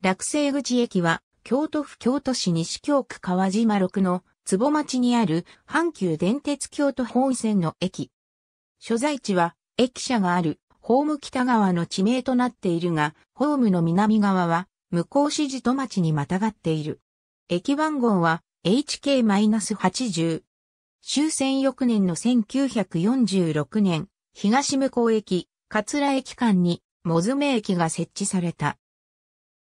落成口駅は、京都府京都市西京区川島6の坪町にある阪急電鉄京都本線の駅。所在地は、駅舎がある、ホーム北側の地名となっているが、ホームの南側は、向こう市と町にまたがっている。駅番号は、HK-80。終戦翌年の1946年、東向こう駅、桂駅間に、もずめ駅が設置された。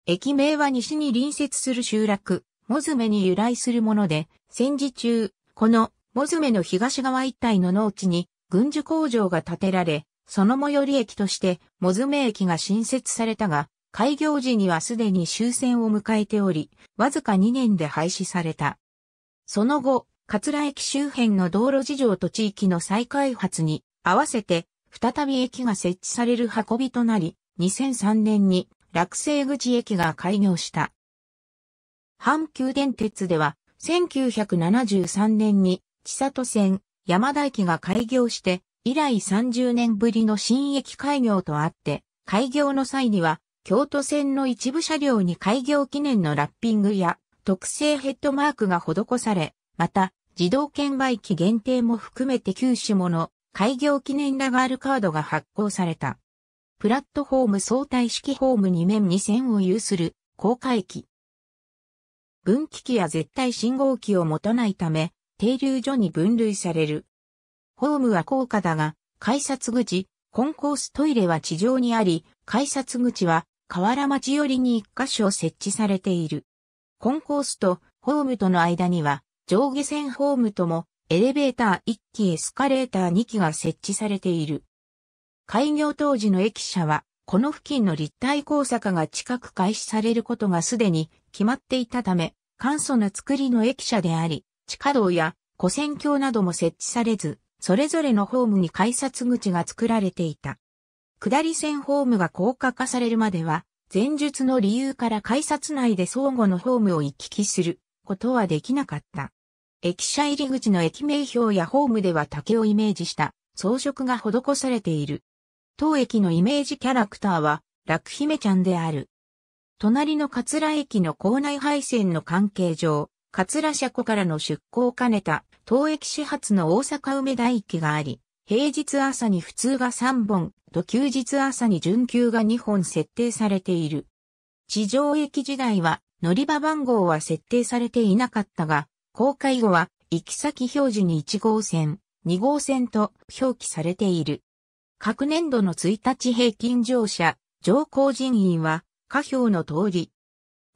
駅名は西に隣接する集落、モズメに由来するもので、戦時中、このモズメの東側一帯の農地に軍需工場が建てられ、その最寄り駅としてモズメ駅が新設されたが、開業時にはすでに終戦を迎えており、わずか2年で廃止された。その後、桂駅周辺の道路事情と地域の再開発に合わせて、再び駅が設置される運びとなり、2003年に落成口駅が開業した。阪急電鉄では、1973年に、千里線、山田駅が開業して、以来30年ぶりの新駅開業とあって、開業の際には、京都線の一部車両に開業記念のラッピングや、特製ヘッドマークが施され、また、自動券売機限定も含めて9種もの開業記念ラガールカードが発行された。プラットフォーム相対式ホーム2面2線を有する高架駅。分岐器や絶対信号機を持たないため、停留所に分類される。ホームは高架だが、改札口、コンコーストイレは地上にあり、改札口は河原町寄りに一箇所設置されている。コンコースとホームとの間には、上下線ホームとも、エレベーター1機エスカレーター2機が設置されている。開業当時の駅舎は、この付近の立体交差化が近く開始されることがすでに決まっていたため、簡素な作りの駅舎であり、地下道や古線橋なども設置されず、それぞれのホームに改札口が作られていた。下り線ホームが高架化されるまでは、前述の理由から改札内で相互のホームを行き来することはできなかった。駅舎入り口の駅名標やホームでは竹をイメージした装飾が施されている。当駅のイメージキャラクターは、楽姫ちゃんである。隣の桂駅の構内配線の関係上、桂車庫からの出港を兼ねた、当駅始発の大阪梅田駅があり、平日朝に普通が3本と休日朝に準急が2本設定されている。地上駅時代は乗り場番号は設定されていなかったが、公開後は行き先表示に1号線、2号線と表記されている。各年度の1日平均乗車、乗降人員は、下表の通り。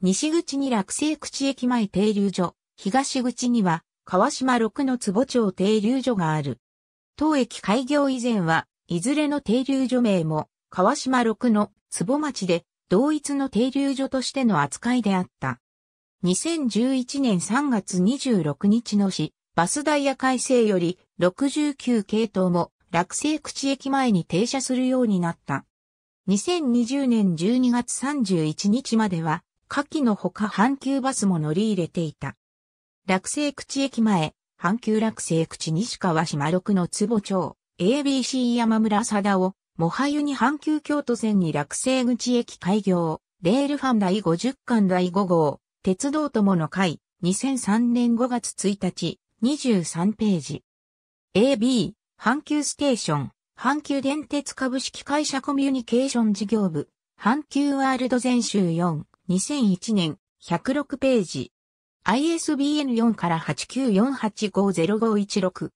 西口に落成口駅前停留所、東口には、川島六の坪町停留所がある。当駅開業以前は、いずれの停留所名も、川島六の坪町で、同一の停留所としての扱いであった。2011年3月26日の市、バスダイヤ改正より69系統も落成口駅前に停車するようになった。2020年12月31日までは、下記のほか阪急バスも乗り入れていた。落成口駅前、阪急落成口西川島六の坪町、ABC 山村貞夫、もはゆに阪急京都線に落成口駅開業、レールファン第50巻第5号、鉄道友の会、2003年5月1日、23ページ。AB、阪急ステーション、阪急電鉄株式会社コミュニケーション事業部、阪急ワールド全集4、2001年、106ページ。ISBN 4から8 9 4 8 5 0 5 1 6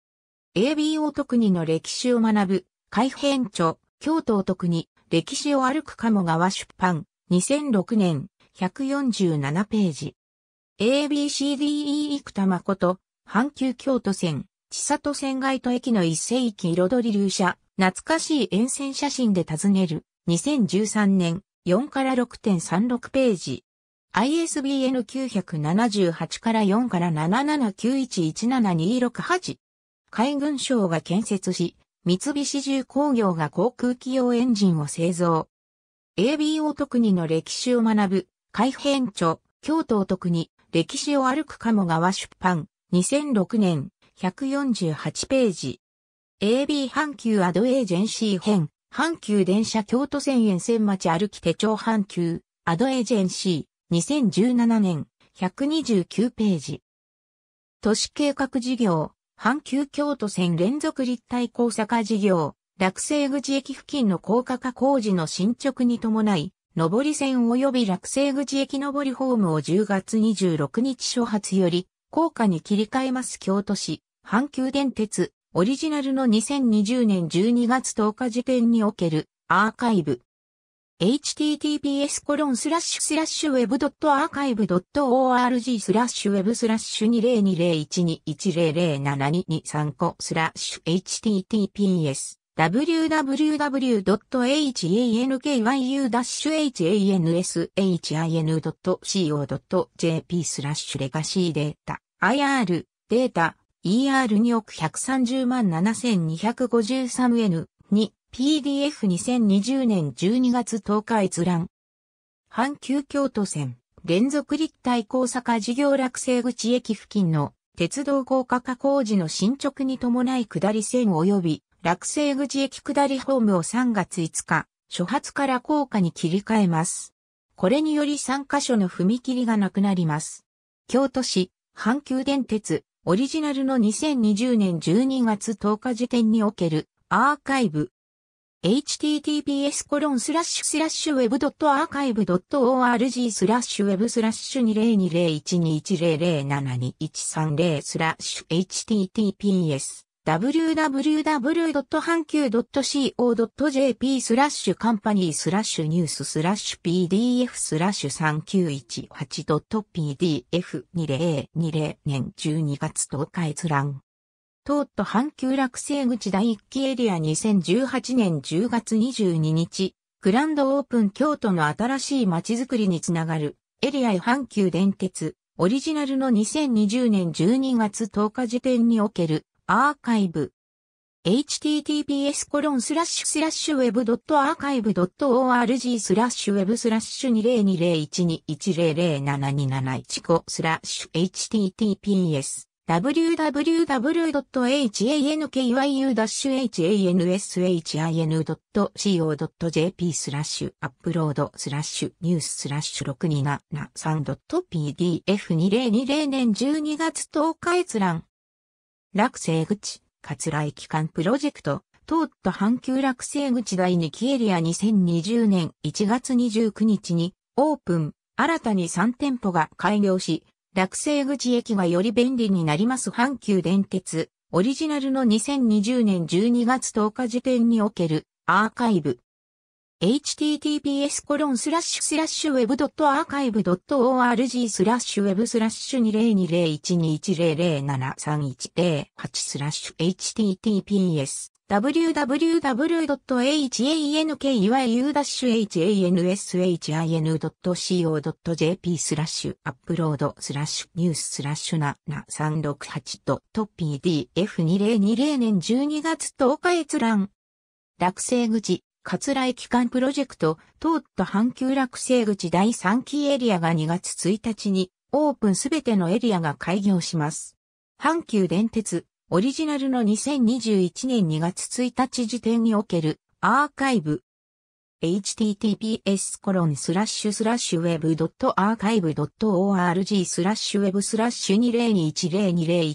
ABO 特にの歴史を学ぶ、改編著、京都特に、歴史を歩く鴨川出版、2006年、147ページ。ABCDE 生田誠、阪急京都線、千里線街と駅の一世紀彩り流車、懐かしい沿線写真で尋ねる、2013年、4から6.36ページ。ISBN 978から4から7791172268。海軍省が建設し、三菱重工業が航空機用エンジンを製造。ABO 特にの歴史を学ぶ、改編著、京都特に歴史を歩く鴨川出版、2006年、148ページ。AB 阪急アドエージェンシー編、阪急電車京都線沿線町歩き手帳阪急、アドエージェンシー、2017年、129ページ。都市計画事業、阪急京都線連続立体高坂事業、落成口駅付近の高架化工事の進捗に伴い、上り線及び落成口駅上りホームを10月26日初発より、高架に切り替えます京都市、阪急電鉄、オリジナルの2020年12月10日時点におけるアーカイブ。https コロンスラッシュスラッシュ web.archive.org スラッシュ web スラッシュ202012100722 3個スラッシュ https www.hanky-hansin.co.jp u h スラッシュレガシーデータ IR データ ER2 億130万 7253N 2 PDF2020 年12月10日閲覧阪急京都線連続立体高坂事業落成口駅付近の鉄道高架化工事の進捗に伴い下り線及び落成口駅下りホームを3月5日、初発から高架に切り替えます。これにより3カ所の踏切がなくなります。京都市、阪急電鉄、オリジナルの2020年12月10日時点におけるアーカイブ。https コロンスラッシュスラッシュウェブドットアーカイブドット org スラッシュウェブスラッシュ20201210072130スラッシュ https www.hankyu.co.jp スラッシュカンパニースラッシュニューススラッシュ pdf スラッシュ 3918.pdf2020 年12月10日閲覧。東都阪急落成口第1期エリア2018年10月22日、グランドオープン京都の新しい街づくりにつながる、エリアへ阪急電鉄、オリジナルの2020年12月10日時点における、アーカイブ。https コロンスラッシュスラッシュウェブドットアーカイブドット org スラッシュウェブスラッシュ202012100727コスラッシュ https www.hankyu-hanshin.co.jp スラッシュアップロードスラッシュニューススラッシュ 6273.pdf2020 年12月10日閲覧落成口、桂来機関プロジェクト、東都阪急落成口第2期エリア2020年1月29日にオープン、新たに3店舗が開業し、落成口駅がより便利になります阪急電鉄、オリジナルの2020年12月10日時点におけるアーカイブ、https コロンスラッシュスラッシュウェブド web.archive.org スラッシュウェブスラッシュ20201210073108スラッシュ https www.hankuyu-hanshin.co.jp スラッシュアップロードスラッシュニューススラッシュなな 368.pdf2020 年12月10日閲覧。落成口葛駅間プロジェクト、東都阪急落成口第3期エリアが2月1日に、オープンすべてのエリアが開業します。阪急電鉄、オリジナルの2021年2月1日時点におけるアーカイブ。https コロンスラッシュスラッシュウェブドットアーカイブドット org スラッシュウェブスラッシュ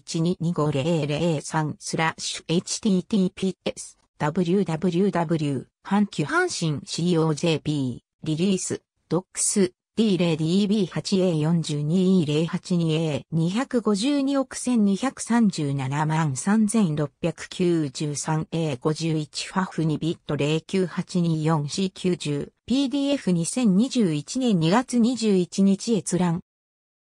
20210201225003スラッシュ https www 阪急阪神 COJP リリースドックス d 0 d b 8 a 4 2 e 0 8 2 a 2 5 2億1237万 3693A51 ファフ2ビット 09824C90 PDF2021 年2月21日閲覧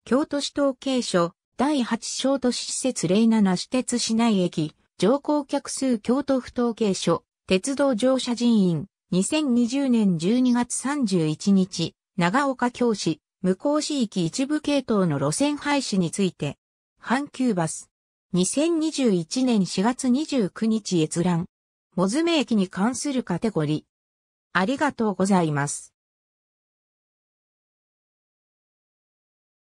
京都市統計所第8小都市施設07私鉄市内駅乗降客数京都府統計所、鉄道乗車人員、2020年12月31日、長岡京市、向こう市域一部系統の路線廃止について、阪急バス、2021年4月29日閲覧、モズメ駅に関するカテゴリー。ありがとうございます。